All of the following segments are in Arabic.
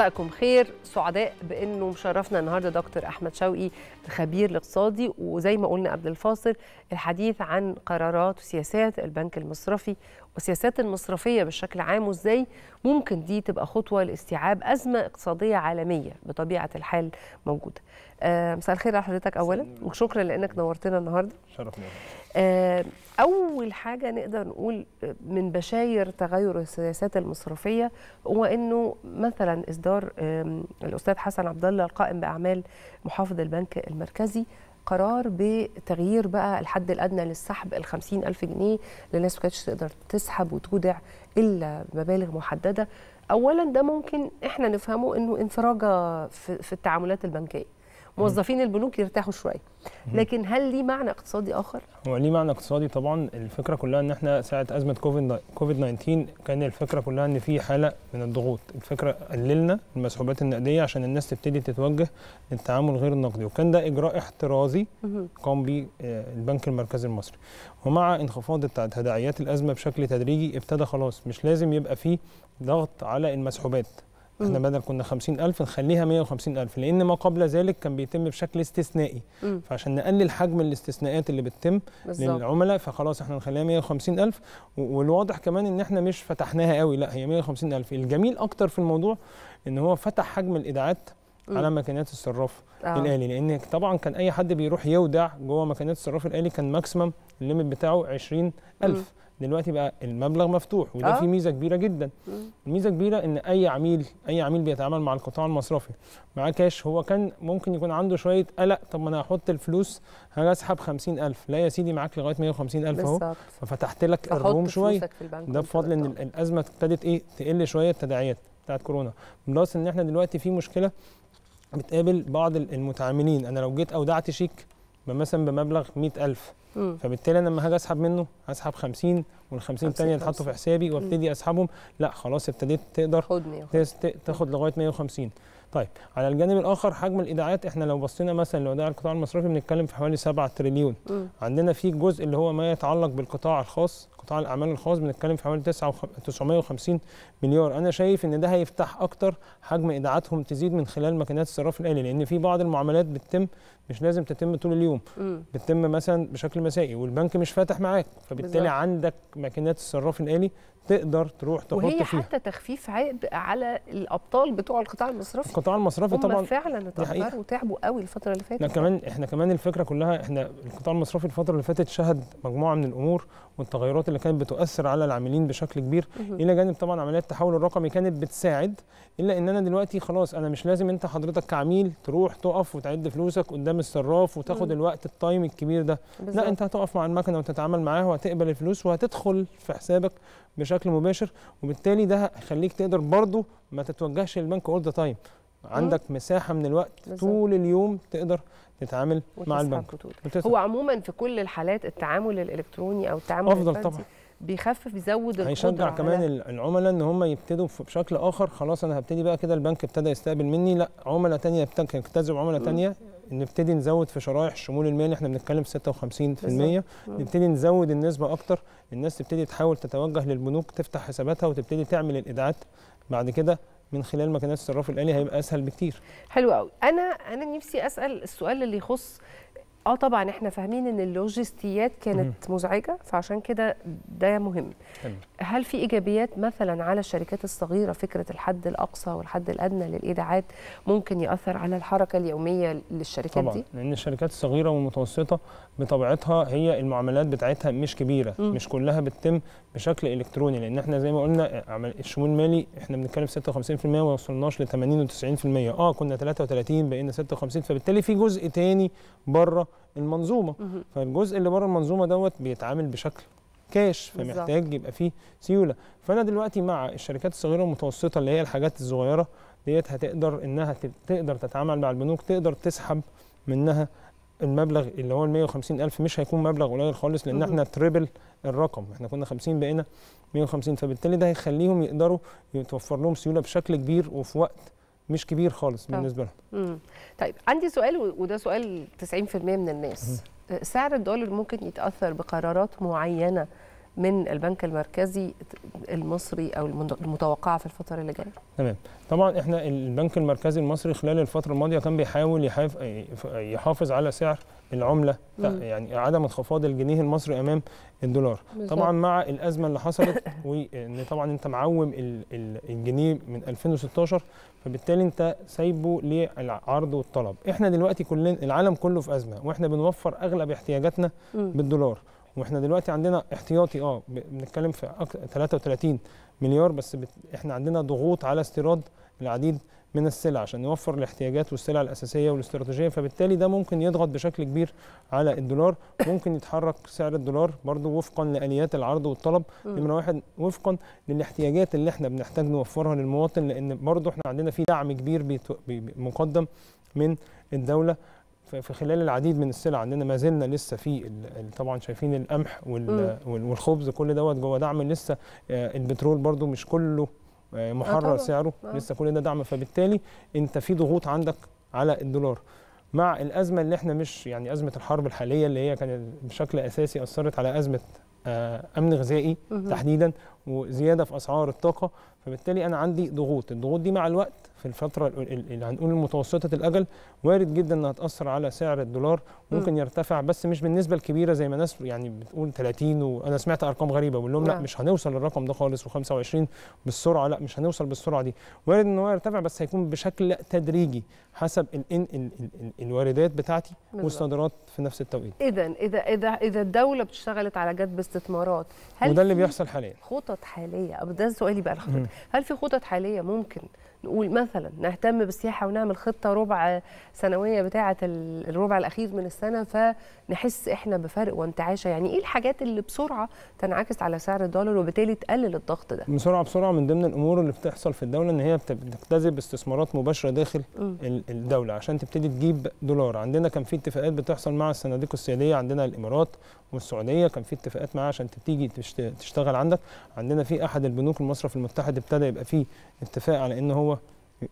مساءكم خير سعداء بانه مشرفنا النهارده دكتور احمد شوقي الخبير الاقتصادي وزي ما قلنا قبل الفاصل الحديث عن قرارات وسياسات البنك المصرفي والسياسات المصرفية بشكل عام وإزاي ممكن دي تبقى خطوة لاستيعاب أزمة اقتصادية عالمية بطبيعة الحال موجودة آه مساء الخير على حضرتك أولا وشكرا لأنك نورتنا النهاردة شرف آه أول حاجة نقدر نقول من بشاير تغير السياسات المصرفية هو أنه مثلا إصدار الأستاذ حسن عبد الله القائم بأعمال محافظ البنك المركزي قرار بتغيير بقى الحد الادنى للسحب ال ألف جنيه للناس ما كانتش تقدر تسحب وتودع الا بمبالغ محدده اولا ده ممكن احنا نفهمه انه انفراجه في التعاملات البنكيه موظفين البنوك يرتاحوا شويه لكن هل ليه معنى اقتصادي اخر هو ليه معنى اقتصادي طبعا الفكره كلها ان احنا ساعه ازمه كوفيد كوفيد 19 كان الفكره كلها ان في حاله من الضغوط الفكره قللنا المسحوبات النقديه عشان الناس تبتدي تتوجه للتعامل غير النقدي وكان ده اجراء احترازي قام به آه، البنك المركزي المصري ومع انخفاض تداعيات الازمه بشكل تدريجي ابتدى خلاص مش لازم يبقى فيه ضغط على المسحوبات احنا بدل كنا 50000 نخليها 150000 لان ما قبل ذلك كان بيتم بشكل استثنائي مم. فعشان نقلل حجم الاستثناءات اللي بتتم بالزبط. للعملاء فخلاص احنا نخليها 150000 والواضح كمان ان احنا مش فتحناها قوي لا هي 150000 الجميل اكتر في الموضوع ان هو فتح حجم الايداعات على ماكينات الصراف آه. الالي لان طبعا كان اي حد بيروح يودع جوه ماكينات الصراف الالي كان ماكسيمم الليميت بتاعه 20000 دلوقتي بقى المبلغ مفتوح وده آه. فيه ميزه كبيره جدا مم. الميزه كبيره ان اي عميل اي عميل بيتعامل مع القطاع المصرفي معاه كاش هو كان ممكن يكون عنده شويه قلق طب ما انا هحط الفلوس هسحب 50000 لا يا سيدي معاك لغايه 150000 اهو ففتحت لك الروم شويه ده بفضل ان الازمه ابتدت ايه تقل شويه التداعيات بتاعت كورونا بلس ان احنا دلوقتي في مشكله بتقابل بعض المتعاملين انا لو جيت اودعت شيك مثلا بمبلغ 100000 فبالتالي انا لما هاجي اسحب منه هسحب 50 وال 50 الثانيه يتحطوا في حسابي وابتدي اسحبهم لا خلاص ابتديت تقدر تاخد لغايه 150 طيب على الجانب الاخر حجم الايداعات احنا لو بصينا مثلا ده القطاع المصرفي بنتكلم في حوالي 7 تريليون م. عندنا في جزء اللي هو ما يتعلق بالقطاع الخاص قطاع الاعمال الخاص بنتكلم في حوالي 950 مليار انا شايف ان ده هيفتح اكتر حجم ايداعاتهم تزيد من خلال ماكينات الصراف الالي لان في بعض المعاملات بتتم مش لازم تتم طول اليوم م. بتتم مثلا بشكل مسائي والبنك مش فاتح معاك فبالتالي بالزبط. عندك ماكينات الصراف الالي تقدر تروح تحط وهي فيها. حتى تخفيف عبء على الابطال بتوع القطاع المصرفي القطاع المصرفي هم طبعا فعلا اتاخروا وتعبوا قوي الفتره اللي فاتت احنا كمان احنا كمان الفكره كلها احنا القطاع المصرفي الفتره اللي فاتت شهد مجموعه من الامور والتغيرات اللي كانت بتؤثر على العاملين بشكل كبير الى جانب طبعا عمليات التحول الرقمي كانت بتساعد الا ان انا دلوقتي خلاص انا مش لازم انت حضرتك كعميل تروح تقف وتعد فلوسك قدام الصراف وتاخد الوقت التايم الكبير ده بالزبط. لا انت هتقف مع المكنه وتتعامل معاها وهتقبل الفلوس وهتدخل في حسابك بشكل مباشر وبالتالي ده هيخليك تقدر برضو ما تتوجهش للبنك اول ذا تايم عندك مساحه من الوقت بالزبط. طول اليوم تقدر تتعامل مع البنك وتسحب. هو عموما في كل الحالات التعامل الالكتروني او التعامل افضل طبعا بيخفف بيزود القدره هيشجع كمان العملاء ان هم يبتدوا بشكل اخر خلاص انا هبتدي بقى كده البنك ابتدى يستقبل مني لا عملاء ثانيه يبتكر عملاء ثانيه نبتدي نزود في شرائح الشمول المالي احنا بنتكلم 56% آه. نبتدي نزود النسبه اكتر الناس تبتدي تحاول تتوجه للبنوك تفتح حساباتها وتبتدي تعمل الايداعات بعد كده من خلال مكنات الصراف الالي هيبقى اسهل بكتير حلو قوي انا انا نفسي اسال السؤال اللي يخص اه طبعا احنا فاهمين ان اللوجستيات كانت مزعجه فعشان كده ده مهم هل في ايجابيات مثلا على الشركات الصغيره فكره الحد الاقصى والحد الادنى للايداعات ممكن ياثر على الحركه اليوميه للشركات طبعا دي لان الشركات الصغيره والمتوسطه بطبيعتها هي المعاملات بتاعتها مش كبيره مم. مش كلها بتتم بشكل الكتروني لان احنا زي ما قلنا الشمول المالي احنا بنتكلم في 56% ما وصلناش ل 80 و90% اه كنا 33 بقينا 56 فبالتالي في جزء تاني بره المنظومه فالجزء اللي بره المنظومه دوت بيتعامل بشكل كاش فمحتاج يبقى فيه سيوله فانا دلوقتي مع الشركات الصغيره والمتوسطه اللي هي الحاجات الصغيره ديت هتقدر انها تقدر تتعامل مع البنوك تقدر تسحب منها المبلغ اللي هو ال 150 ألف مش هيكون مبلغ قليل خالص لأن احنا تريبل الرقم احنا كنا 50 بقينا 150 فبالتالي ده هيخليهم يقدروا يتوفر لهم سيولة بشكل كبير وفي وقت مش كبير خالص طيب. بالنسبة لهم طيب عندي سؤال وده سؤال 90% من الناس مم. أه، سعر الدولار ممكن يتأثر بقرارات معينة من البنك المركزي المصري او المتوقعه في الفتره اللي جايه؟ تمام طبعا احنا البنك المركزي المصري خلال الفتره الماضيه كان بيحاول يحافظ على سعر العمله يعني عدم انخفاض الجنيه المصري امام الدولار بالزبط. طبعا مع الازمه اللي حصلت وان طبعا انت معوم الجنيه من 2016 فبالتالي انت سايبه للعرض والطلب احنا دلوقتي كلنا العالم كله في ازمه واحنا بنوفر اغلب احتياجاتنا بالدولار واحنا دلوقتي عندنا احتياطي اه بنتكلم في 33 مليار بس بت... احنا عندنا ضغوط على استيراد العديد من السلع عشان نوفر الاحتياجات والسلع الاساسيه والاستراتيجيه فبالتالي ده ممكن يضغط بشكل كبير على الدولار ممكن يتحرك سعر الدولار برضو وفقا لاليات العرض والطلب نمره واحد وفقا للاحتياجات اللي احنا بنحتاج نوفرها للمواطن لان برضو احنا عندنا في دعم كبير بيتو... بي... مقدم من الدوله في خلال العديد من السلع عندنا ما زلنا لسه في طبعا شايفين القمح والخبز كل دوت جوه دعم لسه آه، البترول برضو مش كله آه، محرر أطلع. سعره آه. لسه كل ده دعم فبالتالي انت في ضغوط عندك على الدولار مع الازمه اللي احنا مش يعني ازمه الحرب الحاليه اللي هي كانت بشكل اساسي اثرت على ازمه امن غذائي تحديدا وزياده في اسعار الطاقه فبالتالي انا عندي ضغوط الضغوط دي مع الوقت في الفترة اللي هنقول متوسطة الأجل وارد جدا إنها تأثر على سعر الدولار ممكن م. يرتفع بس مش بالنسبة الكبيرة زي ما ناس يعني بتقول 30 وأنا سمعت أرقام غريبة بقول لهم لا. لا آه. مش هنوصل للرقم ده خالص و25 بالسرعة لا مش هنوصل بالسرعة دي وارد إن هو يرتفع بس هيكون بشكل تدريجي حسب ال ال ال الـ الواردات بتاعتي والصادرات في نفس التوقيت إذا إذا إذا إذا الدولة بتشتغلت على جذب استثمارات هل وده اللي بيحصل حاليا خطط حالية ده سؤالي بقى لحضرتك هل في خطط حالية ممكن نقول مثلا نهتم بالسياحه ونعمل خطه ربع سنويه بتاعه الربع الاخير من السنه فنحس احنا بفرق وانتعاشه يعني ايه الحاجات اللي بسرعه تنعكس على سعر الدولار وبالتالي تقلل الضغط ده بسرعه بسرعه من ضمن الامور اللي بتحصل في الدوله ان هي بتجتذب استثمارات مباشره داخل م. الدوله عشان تبتدي تجيب دولار عندنا كان في اتفاقات بتحصل مع الصناديق السياديه عندنا الامارات والسعوديه كان في اتفاقات معاها عشان تيجي تشتغل عندك عندنا في احد البنوك المصرف المتحد ابتدى يبقى فيه اتفاق على ان هو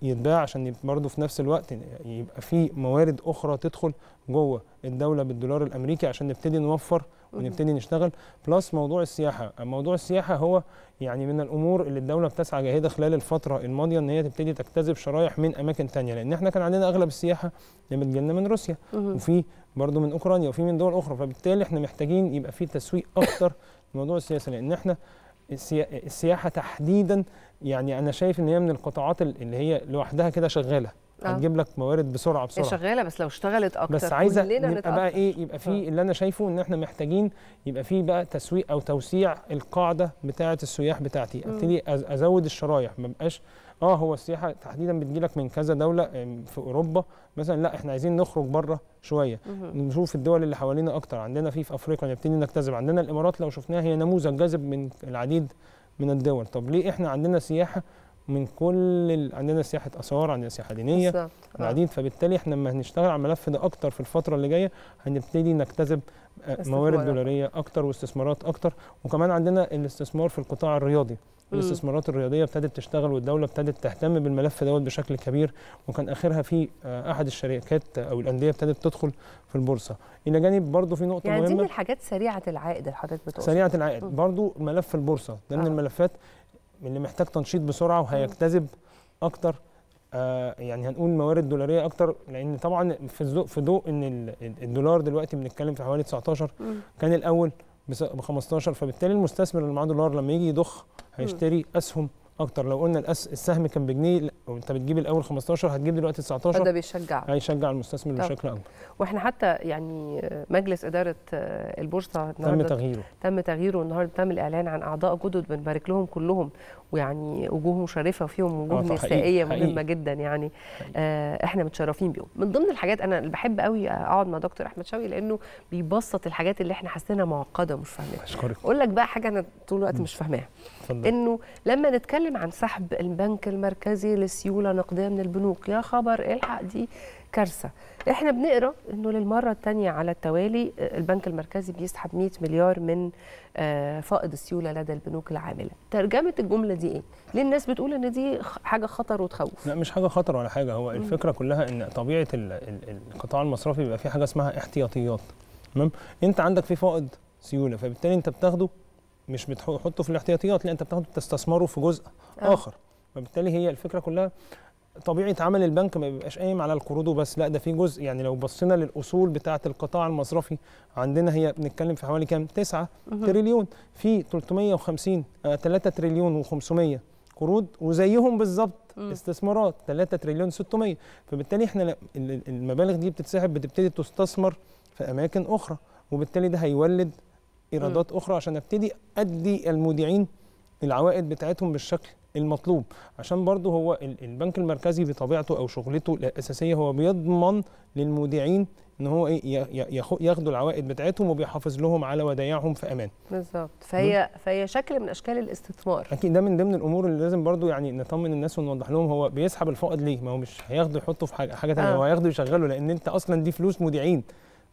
يتباع عشان برضه في نفس الوقت يبقى في موارد اخرى تدخل جوه الدوله بالدولار الامريكي عشان نبتدي نوفر ونبتدي نشتغل بلس موضوع السياحه موضوع السياحه هو يعني من الامور اللي الدوله بتسعى جاهده خلال الفتره الماضيه ان هي تبتدي تجتذب شرايح من اماكن ثانيه لان احنا كان عندنا اغلب السياحه اللي بتجيلنا من روسيا وفي برضه من اوكرانيا وفي من دول اخرى فبالتالي احنا محتاجين يبقى في تسويق اكتر لموضوع السياسه لان احنا السياحه تحديدا يعني انا شايف ان هي من القطاعات اللي هي لوحدها كده شغاله آه. هتجيب لك موارد بسرعه بسرعه هي شغاله بس لو اشتغلت اكتر بس عايزه يبقى بقى ايه يبقى في آه. اللي انا شايفه ان احنا محتاجين يبقى في بقى تسويق او توسيع القاعده بتاعه السياح بتاعتي ابتدي ازود الشرايح ما بقاش اه هو السياحه تحديدا بتجيلك من كذا دوله آه، في اوروبا مثلا لا احنا عايزين نخرج بره شويه نشوف الدول اللي حوالينا اكتر عندنا في في افريقيا نبتدي نجتذب عندنا الامارات لو شفناها هي نموذج جاذب من العديد من الدول طب ليه احنا عندنا سياحه من كل ال... عندنا سياحه اثار عندنا سياحه دينيه العديد آه. فبالتالي احنا لما هنشتغل على الملف ده اكتر في الفتره اللي جايه هنبتدي نجتذب آه، موارد دولاريه اكتر واستثمارات اكتر وكمان عندنا الاستثمار في القطاع الرياضي الاستثمارات الرياضيه ابتدت تشتغل والدوله ابتدت تهتم بالملف دوت بشكل كبير وكان اخرها في آه، احد الشركات او الانديه ابتدت تدخل في البورصه الى جانب برضو في نقطه يعني مهمه يعني دي من الحاجات سريعه العائد اللي حضرتك بتقولها سريعه العائد برضو ملف البورصه ده من آه. الملفات من اللي محتاج تنشيط بسرعه وهيجتذب اكتر آه يعني هنقول موارد دولاريه اكتر لان طبعا في ضوء في ضوء ان الدولار دلوقتي بنتكلم في حوالي 19 كان الاول ب 15 فبالتالي المستثمر اللي معاه دولار لما يجي يضخ هيشتري اسهم اكتر لو قلنا الأس... السهم كان بجنيه وانت بتجيب الاول 15 هتجيب دلوقتي 19 ده بيشجع هيشجع المستثمر طب. بشكل اكبر واحنا حتى يعني مجلس اداره البورصه النهارده تم تغييره تم تغييره النهارده تم الاعلان عن اعضاء جدد بنبارك لهم كلهم ويعني وجوه مشرفه وفيهم وجوه آه، نسائيه مهمه جدا يعني آه احنا متشرفين بيهم من ضمن الحاجات انا اللي بحب قوي اقعد مع دكتور احمد شوقي لانه بيبسط الحاجات اللي احنا حاسينها معقده ومش فاهمينها اقول لك بقى حاجه انا طول الوقت مش فاهماها انه لما نتكلم عن سحب البنك المركزي لسيوله نقديه من البنوك يا خبر إيه الحق دي كارثه احنا بنقرا انه للمره الثانيه على التوالي آه، البنك المركزي بيسحب 100 مليار من آه، فائض السيوله لدى البنوك العامله ترجمه الجمله دي ايه ليه الناس بتقول ان دي حاجه خطر وتخوف لا مش حاجه خطر ولا حاجه هو الفكره كلها ان طبيعه القطاع المصرفي بيبقى فيه حاجه اسمها احتياطيات تمام انت عندك في فائض سيوله فبالتالي انت بتاخده مش بتحطه في الاحتياطيات لا انت بتاخده تستثمره في جزء آه. اخر فبالتالي هي الفكره كلها طبيعه عمل البنك ما بيبقاش قايم على القروض وبس لا ده في جزء يعني لو بصينا للاصول بتاعه القطاع المصرفي عندنا هي بنتكلم في حوالي كام 9 تريليون في 350 آه 3 تريليون و500 قروض وزيهم بالظبط استثمارات 3 تريليون 600 فبالتالي احنا المبالغ دي بتتسحب بتبتدي تستثمر في اماكن اخرى وبالتالي ده هيولد ايرادات اخرى عشان ابتدي ادي المودعين العوائد بتاعتهم بالشكل المطلوب عشان برضه هو البنك المركزي بطبيعته او شغلته الاساسيه هو بيضمن للمودعين ان هو ايه ياخدوا العوائد بتاعتهم وبيحافظ لهم على ودايعهم في امان بالظبط فهي فهي شكل من اشكال الاستثمار اكيد ده من ضمن الامور اللي لازم برضه يعني نطمن الناس ونوضح لهم هو بيسحب الفائض ليه ما هو مش هياخده يحطه في حاجه حاجه ثانيه آه. هو هياخده يشغله لان انت اصلا دي فلوس مودعين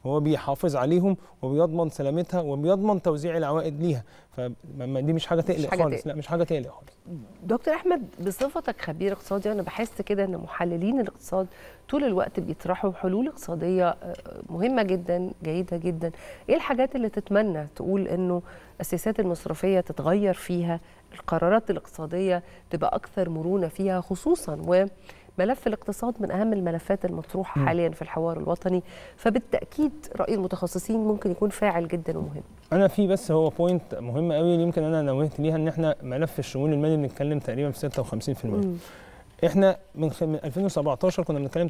هو بيحافظ عليهم وبيضمن سلامتها وبيضمن توزيع العوائد ليها فدي مش حاجه تقلق مش حاجة خالص تقلق. لا مش حاجه تقلق خالص دكتور احمد بصفتك خبير اقتصادي انا بحس كده ان محللين الاقتصاد طول الوقت بيطرحوا حلول اقتصاديه آه، مهمه جدا جيده جدا ايه الحاجات اللي تتمنى تقول انه السياسات المصرفيه تتغير فيها القرارات الاقتصاديه تبقى اكثر مرونه فيها خصوصا و ملف الاقتصاد من اهم الملفات المطروحه حاليا في الحوار الوطني فبالتاكيد راي المتخصصين ممكن يكون فاعل جدا ومهم انا في بس هو بوينت مهم قوي يمكن انا نوهت ليها ان احنا ملف الشمول المالي بنتكلم تقريبا في 56% في احنا من 2017 كنا بنتكلم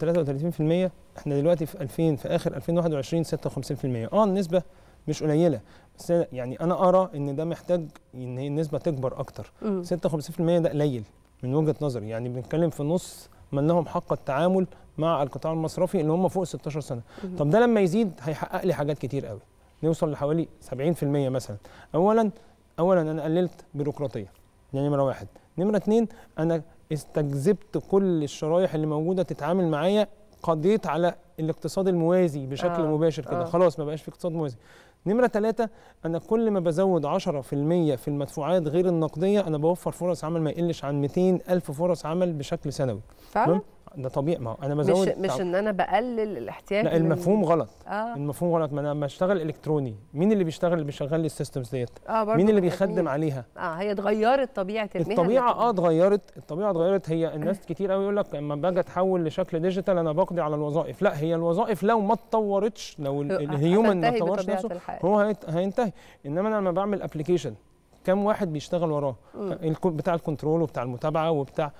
33% احنا دلوقتي في 2000 في اخر 2021 56% اه النسبه مش قليله بس يعني انا ارى ان ده محتاج ان النسبه تكبر اكتر 56% ده قليل من وجهه نظري يعني بنتكلم في نص من لهم حق التعامل مع القطاع المصرفي اللي هم فوق 16 سنه طب ده لما يزيد هيحقق لي حاجات كتير قوي نوصل لحوالي 70% مثلا اولا اولا انا قللت بيروقراطيه ده يعني نمره واحد نمره اتنين انا استجذبت كل الشرايح اللي موجوده تتعامل معايا قضيت على الاقتصاد الموازي بشكل آه مباشر كده آه خلاص ما بقاش في اقتصاد موازي نمرة ثلاثة أنا كل ما بزود 10% في المدفوعات غير النقدية أنا بوفر فرص عمل ما يقلش عن 200 ألف فرص عمل بشكل سنوي فعلا؟ ده طبيعي ما انا بزود مش مش ان انا بقلل الاحتياج لا المفهوم من... غلط آه. المفهوم غلط ما انا لما اشتغل الكتروني مين اللي بيشتغل اللي بيشغل لي السيستمز ديت آه مين اللي بيخدم مين. عليها اه هي اتغيرت طبيعه المهنه الطبيعه اه اتغيرت الطبيعه اتغيرت هي الناس كتير قوي يقول لك لما باجي اتحول لشكل ديجيتال انا بقضي على الوظائف لا هي الوظائف لو ما اتطورتش لو الهيومن ما اتطورش نفسه هو هينتهي انما انا لما بعمل ابلكيشن كام واحد بيشتغل وراه بتاع الكنترول وبتاع المتابعه وبتاع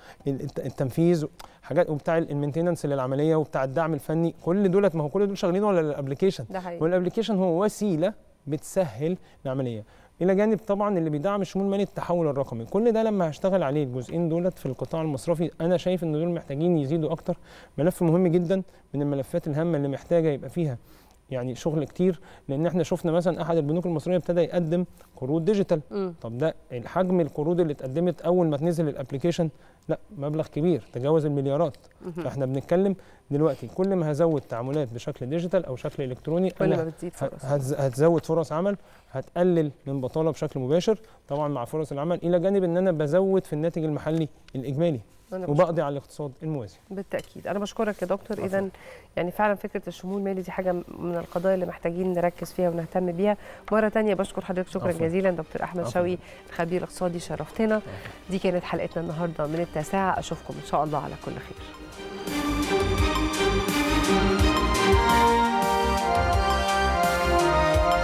التنفيذ حاجات وبتاع المينتننس للعمليه وبتاع الدعم الفني كل دولت ما هو كل دول شغالين ولا الابلكيشن والابلكيشن هو وسيله بتسهل العمليه الى جانب طبعا اللي بيدعم شمول مالي التحول الرقمي كل ده لما هشتغل عليه الجزئين دولت في القطاع المصرفي انا شايف ان دول محتاجين يزيدوا اكتر ملف مهم جدا من الملفات الهامه اللي محتاجه يبقى فيها يعني شغل كتير لان احنا شفنا مثلا احد البنوك المصريه ابتدى يقدم قروض ديجيتال طب ده الحجم القروض اللي اتقدمت اول ما تنزل الابلكيشن لا مبلغ كبير تجاوز المليارات فاحنا بنتكلم دلوقتي كل ما هزود تعاملات بشكل ديجيتال او شكل الكتروني كل ما بتزيد فرص هتزود فرص عمل هتقلل من بطاله بشكل مباشر طبعا مع فرص العمل الى جانب ان انا بزود في الناتج المحلي الاجمالي وبقضي على الاقتصاد الموازي بالتاكيد انا بشكرك يا دكتور اذا يعني فعلا فكره الشمول المالي دي حاجه من القضايا اللي محتاجين نركز فيها ونهتم بيها مره ثانيه بشكر حضرتك شكرا أفضل. جزيلا دكتور احمد أفضل. شوقي الخبير الاقتصادي شرفتنا دي كانت حلقتنا النهارده من ساعة أشوفكم إن شاء الله على كل خير